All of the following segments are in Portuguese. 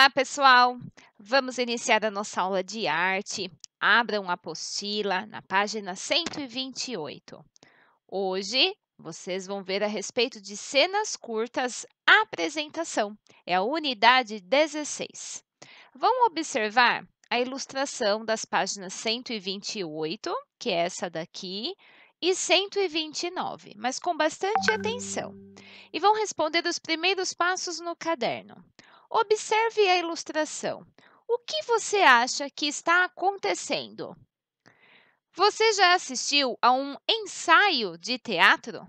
Olá, pessoal! Vamos iniciar a nossa aula de arte. Abram a apostila na página 128. Hoje, vocês vão ver a respeito de cenas curtas apresentação. É a unidade 16. Vão observar a ilustração das páginas 128, que é essa daqui, e 129, mas com bastante atenção. E vão responder os primeiros passos no caderno. Observe a ilustração. O que você acha que está acontecendo? Você já assistiu a um ensaio de teatro?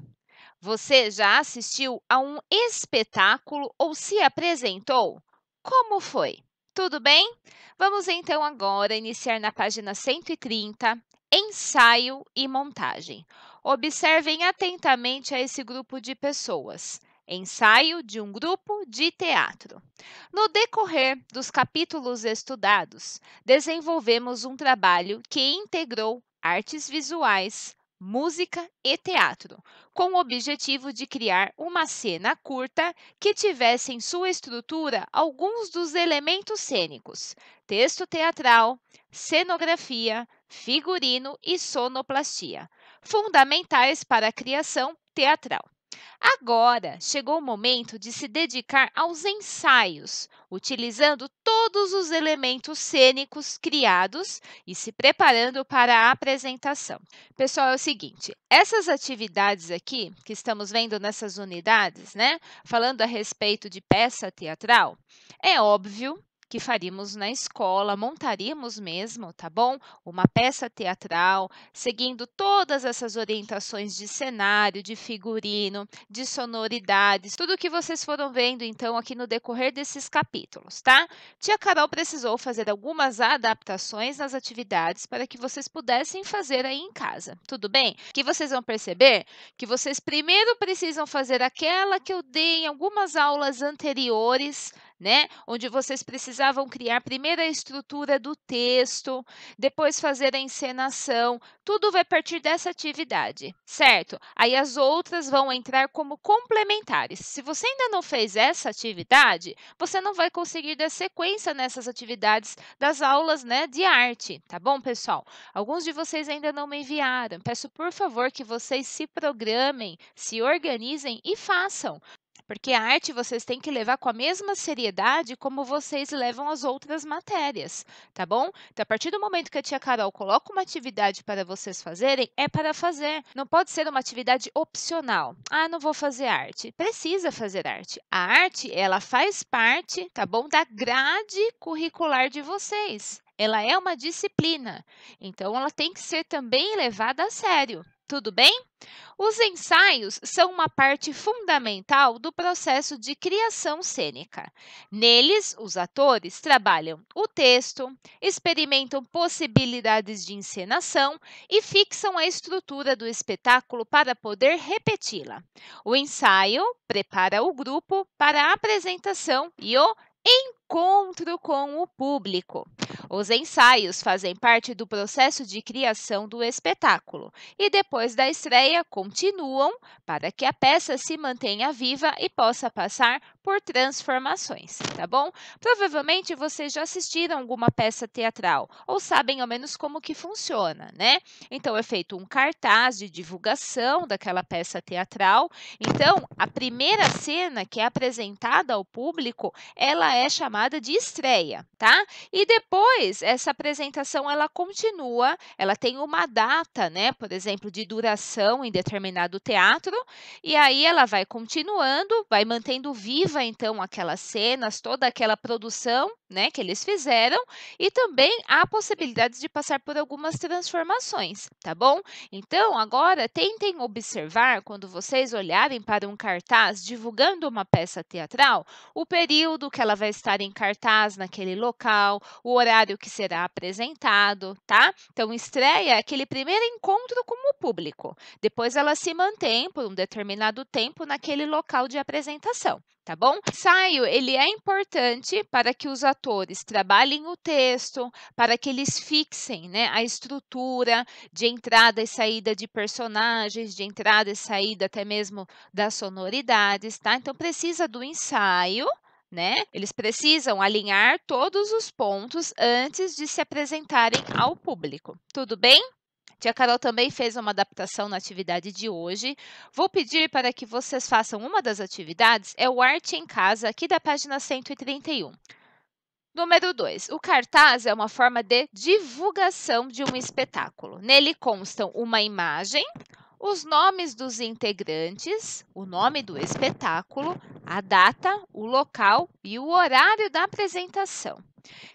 Você já assistiu a um espetáculo ou se apresentou? Como foi? Tudo bem? Vamos então agora iniciar na página 130, ensaio e montagem. Observem atentamente a esse grupo de pessoas ensaio de um grupo de teatro. No decorrer dos capítulos estudados, desenvolvemos um trabalho que integrou artes visuais, música e teatro, com o objetivo de criar uma cena curta que tivesse em sua estrutura alguns dos elementos cênicos: texto teatral, cenografia, figurino e sonoplastia, fundamentais para a criação teatral. Agora chegou o momento de se dedicar aos ensaios, utilizando todos os elementos cênicos criados e se preparando para a apresentação. Pessoal, é o seguinte: essas atividades aqui que estamos vendo nessas unidades, né, falando a respeito de peça teatral, é óbvio que faríamos na escola, montaríamos mesmo, tá bom? Uma peça teatral, seguindo todas essas orientações de cenário, de figurino, de sonoridades, tudo que vocês foram vendo então aqui no decorrer desses capítulos, tá? Tia Carol precisou fazer algumas adaptações nas atividades para que vocês pudessem fazer aí em casa, tudo bem? Que vocês vão perceber que vocês primeiro precisam fazer aquela que eu dei em algumas aulas anteriores né? Onde vocês precisavam criar primeiro a estrutura do texto, depois fazer a encenação. Tudo vai partir dessa atividade, certo? Aí as outras vão entrar como complementares. Se você ainda não fez essa atividade, você não vai conseguir dar sequência nessas atividades das aulas, né, de arte, tá bom, pessoal? Alguns de vocês ainda não me enviaram. Peço por favor que vocês se programem, se organizem e façam, porque a arte vocês têm que levar com a mesma seriedade como vocês levam as outras matérias, tá bom? Então, a partir do momento que a tia Carol coloca uma atividade para vocês fazerem, é para fazer. Não pode ser uma atividade opcional. Ah, não vou fazer arte. Precisa fazer arte. A arte, ela faz parte, tá bom, da grade curricular de vocês ela é uma disciplina, então ela tem que ser também levada a sério. Tudo bem? Os ensaios são uma parte fundamental do processo de criação cênica. Neles, os atores trabalham o texto, experimentam possibilidades de encenação e fixam a estrutura do espetáculo para poder repeti-la. O ensaio prepara o grupo para a apresentação e o encontro com o público. Os ensaios fazem parte do processo de criação do espetáculo e depois da estreia continuam para que a peça se mantenha viva e possa passar por transformações, tá bom? Provavelmente vocês já assistiram alguma peça teatral ou sabem ao menos como que funciona, né? Então é feito um cartaz de divulgação daquela peça teatral. Então, a primeira cena que é apresentada ao público, ela é chamada de estreia, tá? E depois depois, essa apresentação ela continua, ela tem uma data, né? Por exemplo, de duração em determinado teatro, e aí ela vai continuando, vai mantendo viva então aquelas cenas, toda aquela produção né, que eles fizeram, e também há possibilidades de passar por algumas transformações, tá bom? Então, agora tentem observar quando vocês olharem para um cartaz divulgando uma peça teatral, o período que ela vai estar em cartaz naquele local, o horário que será apresentado, tá? Então, estreia aquele primeiro encontro com o público. Depois ela se mantém por um determinado tempo naquele local de apresentação, tá bom? O ensaio, ele é importante para que os atores trabalhem o texto, para que eles fixem, né, a estrutura de entrada e saída de personagens, de entrada e saída até mesmo das sonoridades, tá? Então precisa do ensaio, né? Eles precisam alinhar todos os pontos antes de se apresentarem ao público. Tudo bem? Tia Carol também fez uma adaptação na atividade de hoje. Vou pedir para que vocês façam uma das atividades, é o Arte em Casa, aqui da página 131. Número 2. O cartaz é uma forma de divulgação de um espetáculo. Nele constam uma imagem, os nomes dos integrantes, o nome do espetáculo, a data, o local e o horário da apresentação.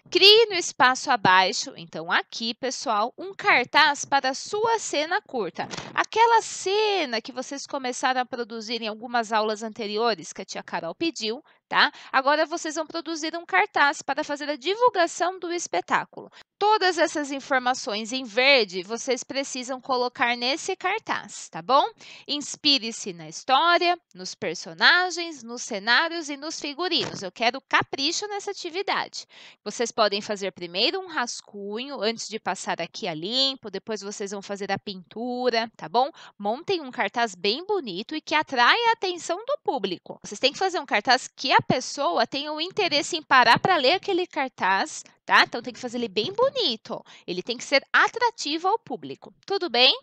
Crie no espaço abaixo, então aqui, pessoal, um cartaz para a sua cena curta. Aquela cena que vocês começaram a produzir em algumas aulas anteriores que a tia Carol pediu tá? Agora vocês vão produzir um cartaz para fazer a divulgação do espetáculo. Todas essas informações em verde vocês precisam colocar nesse cartaz, tá bom? Inspire-se na história, nos personagens, nos cenários e nos figurinos. Eu quero capricho nessa atividade. Vocês podem fazer primeiro um rascunho antes de passar aqui a limpo, depois vocês vão fazer a pintura, tá bom? Montem um cartaz bem bonito e que atrai a atenção do público. Vocês têm que fazer um cartaz que a pessoa tenha o interesse em parar para ler aquele cartaz, tá? Então tem que fazer ele bem bonito. Ele tem que ser atrativo ao público. Tudo bem?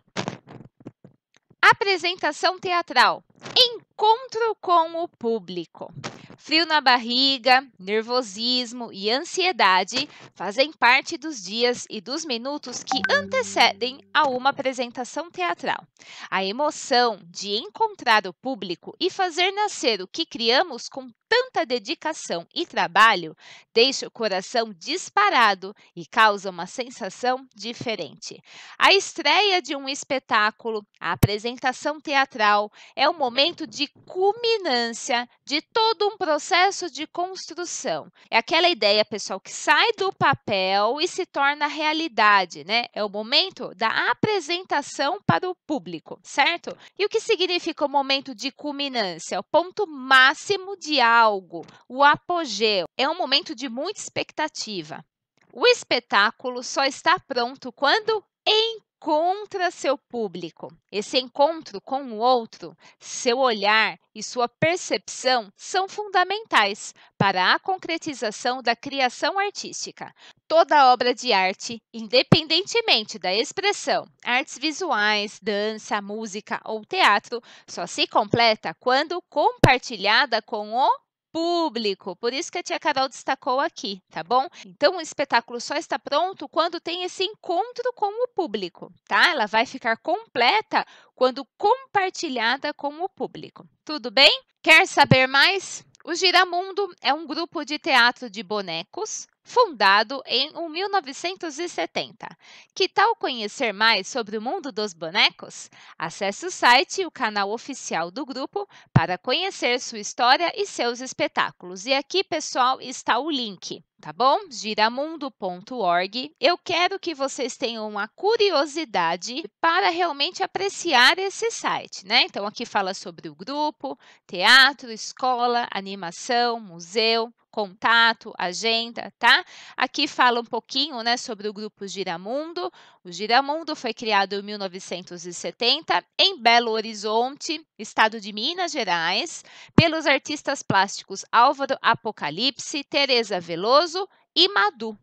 Apresentação teatral. Encontro com o público. Frio na barriga, nervosismo e ansiedade fazem parte dos dias e dos minutos que antecedem a uma apresentação teatral. A emoção de encontrar o público e fazer nascer o que criamos com tanta dedicação e trabalho deixa o coração disparado e causa uma sensação diferente. A estreia de um espetáculo, a apresentação teatral, é um momento de culminância de todo um processo de construção. É aquela ideia, pessoal, que sai do papel e se torna realidade, né? É o momento da apresentação para o público, certo? E o que significa o momento de culminância? É o ponto máximo de algo algo, o apogeu, é um momento de muita expectativa. O espetáculo só está pronto quando encontra seu público. Esse encontro com o outro, seu olhar e sua percepção são fundamentais para a concretização da criação artística. Toda obra de arte, independentemente da expressão, artes visuais, dança, música ou teatro, só se completa quando compartilhada com o público. Por isso que a tia Carol destacou aqui, tá bom? Então o espetáculo só está pronto quando tem esse encontro com o público, tá? Ela vai ficar completa quando compartilhada com o público. Tudo bem? Quer saber mais? O Giramundo é um grupo de teatro de bonecos fundado em 1970. Que tal conhecer mais sobre o mundo dos bonecos? Acesse o site e o canal oficial do grupo para conhecer sua história e seus espetáculos. E aqui, pessoal, está o link tá bom? giramundo.org. Eu quero que vocês tenham uma curiosidade para realmente apreciar esse site, né? Então aqui fala sobre o grupo, teatro, escola, animação, museu, contato, agenda, tá? Aqui fala um pouquinho, né, sobre o grupo Giramundo. O Giramundo foi criado em 1970 em Belo Horizonte, estado de Minas Gerais, pelos artistas plásticos Álvaro Apocalipse, Teresa Veloso e Madu.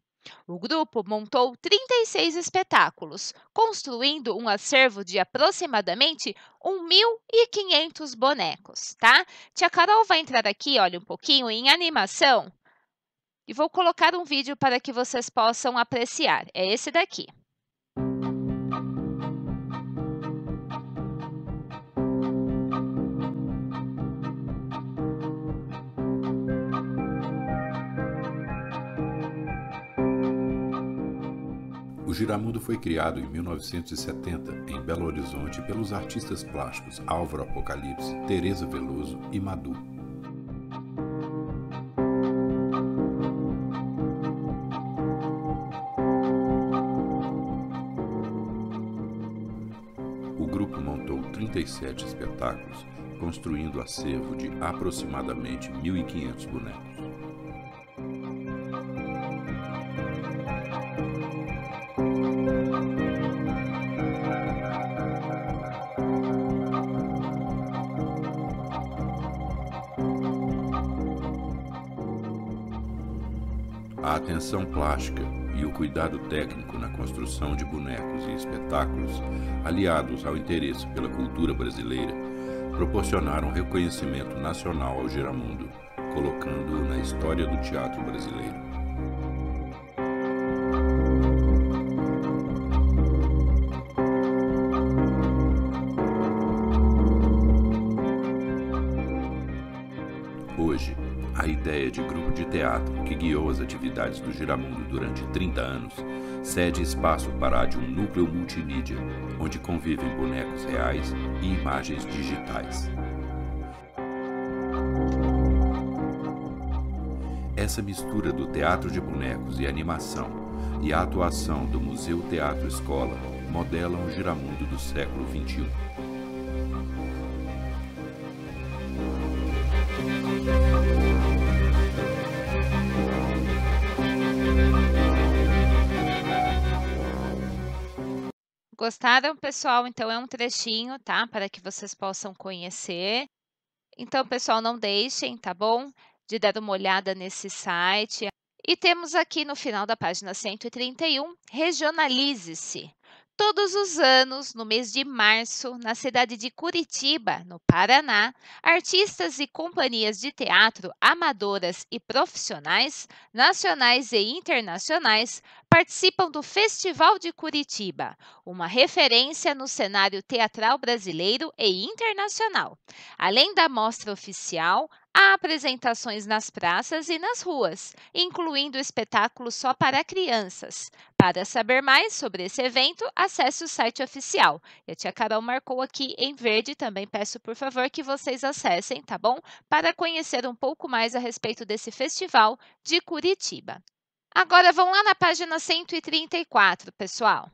O grupo montou 36 espetáculos, construindo um acervo de aproximadamente 1.500 bonecos, tá? Tia Carol vai entrar aqui, olha, um pouquinho em animação e vou colocar um vídeo para que vocês possam apreciar. É esse daqui. O Giramundo foi criado em 1970 em Belo Horizonte pelos artistas plásticos Álvaro Apocalipse, Teresa Veloso e Madu. O grupo montou 37 espetáculos, construindo acervo de aproximadamente 1.500 bonecos. atenção plástica e o cuidado técnico na construção de bonecos e espetáculos, aliados ao interesse pela cultura brasileira, proporcionaram reconhecimento nacional ao Giramundo, colocando-o na história do teatro brasileiro. que guiou as atividades do Giramundo durante 30 anos, cede espaço para a de um núcleo multimídia, onde convivem bonecos reais e imagens digitais. Essa mistura do teatro de bonecos e animação e a atuação do Museu Teatro Escola modelam o Giramundo do século XXI. Gostaram, pessoal? Então é um trechinho, tá? Para que vocês possam conhecer. Então, pessoal, não deixem, tá bom? De dar uma olhada nesse site. E temos aqui no final da página 131, Regionalize-se. Todos os anos, no mês de março, na cidade de Curitiba, no Paraná, artistas e companhias de teatro amadoras e profissionais, nacionais e internacionais, participam do Festival de Curitiba, uma referência no cenário teatral brasileiro e internacional. Além da mostra oficial, há apresentações nas praças e nas ruas, incluindo espetáculos só para crianças. Para saber mais sobre esse evento, acesse o site oficial. E a tia Carol marcou aqui em verde, também peço por favor que vocês acessem, tá bom? Para conhecer um pouco mais a respeito desse festival de Curitiba. Agora vão lá na página 134, pessoal.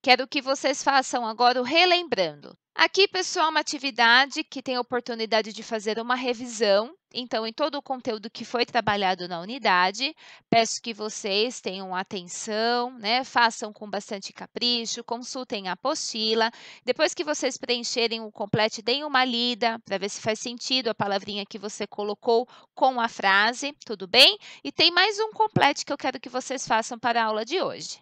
Quero é que vocês façam agora o relembrando. Aqui, pessoal, uma atividade que tem a oportunidade de fazer uma revisão. Então, em todo o conteúdo que foi trabalhado na unidade, peço que vocês tenham atenção, né? façam com bastante capricho, consultem a apostila. Depois que vocês preencherem o complete, deem uma lida para ver se faz sentido a palavrinha que você colocou com a frase, tudo bem? E tem mais um complete que eu quero que vocês façam para a aula de hoje.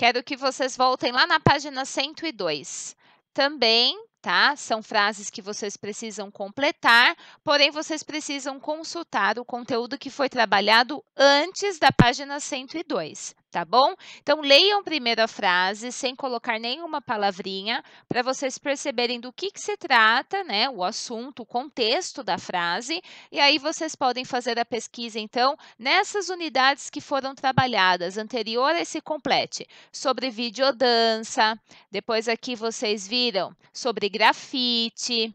Quero que vocês voltem lá na página 102. Também, tá? São frases que vocês precisam completar, porém vocês precisam consultar o conteúdo que foi trabalhado antes da página 102 tá bom? Então leiam primeiro a frase sem colocar nenhuma palavrinha para vocês perceberem do que, que se trata, né? O assunto, o contexto da frase, e aí vocês podem fazer a pesquisa então nessas unidades que foram trabalhadas anterior a esse complete, sobre videodança, depois aqui vocês viram sobre grafite,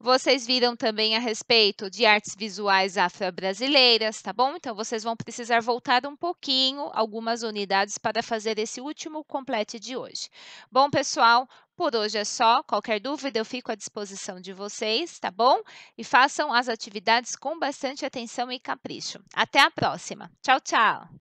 vocês viram também a respeito de artes visuais afro-brasileiras, tá bom? Então, vocês vão precisar voltar um pouquinho, algumas unidades, para fazer esse último complete de hoje. Bom, pessoal, por hoje é só. Qualquer dúvida, eu fico à disposição de vocês, tá bom? E façam as atividades com bastante atenção e capricho. Até a próxima. Tchau, tchau!